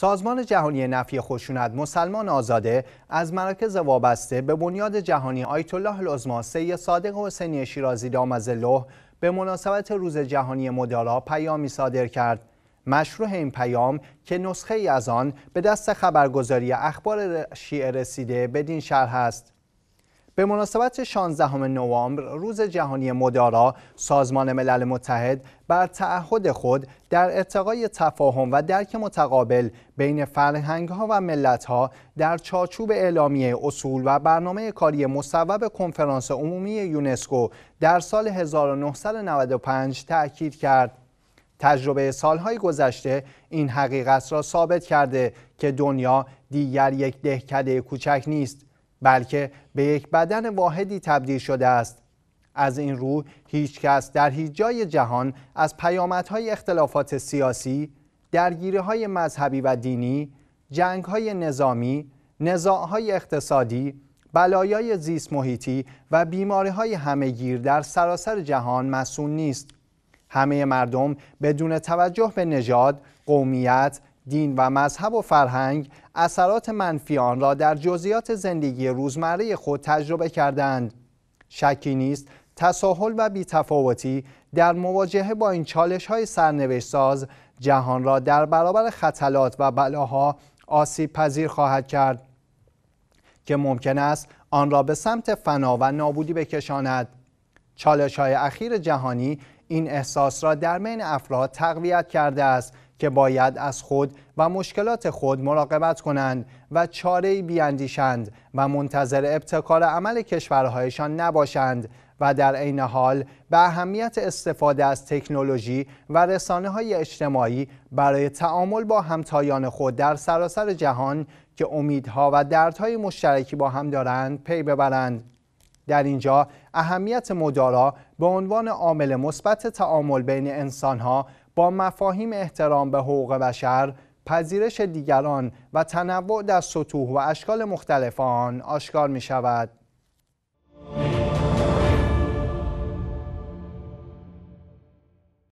سازمان جهانی نفی خشونت مسلمان آزاده از مراکز وابسته به بنیاد جهانی آیت الله العظما سید صادق حسینی شیرازی دامز به مناسبت روز جهانی مدارا پیامی صادر کرد مشروع این پیام که نسخه ای از آن به دست خبرگزاری اخبار شیعه رسیده بدین شرح است به مناسبت 16 نوامبر روز جهانی مدارا سازمان ملل متحد بر تعهد خود در ارتقای تفاهم و درک متقابل بین فرهنگ ها و ملت ها در چارچوب اعلامیه اصول و برنامه کاری مصوب کنفرانس عمومی یونسکو در سال 1995 تأکید کرد تجربه سالهای گذشته این حقیقت را ثابت کرده که دنیا دیگر یک دهکده کوچک نیست بلکه به یک بدن واحدی تبدیل شده است از این رو هیچ کس در هیچ جای جهان از پیامدهای اختلافات سیاسی، های مذهبی و دینی، های نظامی، های اقتصادی، بلایای زیست محیطی و بیماری‌های همهگیر در سراسر جهان مسئول نیست. همه مردم بدون توجه به نژاد، قومیت، دین و مذهب و فرهنگ اثرات منفی آن را در جزئیات زندگی روزمره خود تجربه کردند شکی نیست تساهل و بیتفاوتی در مواجهه با این چالش های سرنوشت ساز جهان را در برابر خطلات و بلاها آسیب پذیر خواهد کرد که ممکن است آن را به سمت فنا و نابودی بکشاند چالش های اخیر جهانی این احساس را در بین افراد تقویت کرده است که باید از خود و مشکلات خود مراقبت کنند و چاره‌ای بیاندیشند و منتظر ابتکار عمل کشورهایشان نباشند و در عین حال به اهمیت استفاده از تکنولوژی و رسانه های اجتماعی برای تعامل با همتایان خود در سراسر جهان که امیدها و دردهای مشترکی با هم دارند پی ببرند. در اینجا اهمیت مدارا به عنوان عامل مثبت تعامل بین انسانها با مفاهیم احترام به حقوق بشر پذیرش دیگران و تنوع در سطوح و اشکال مختلف آن آشکار می شود.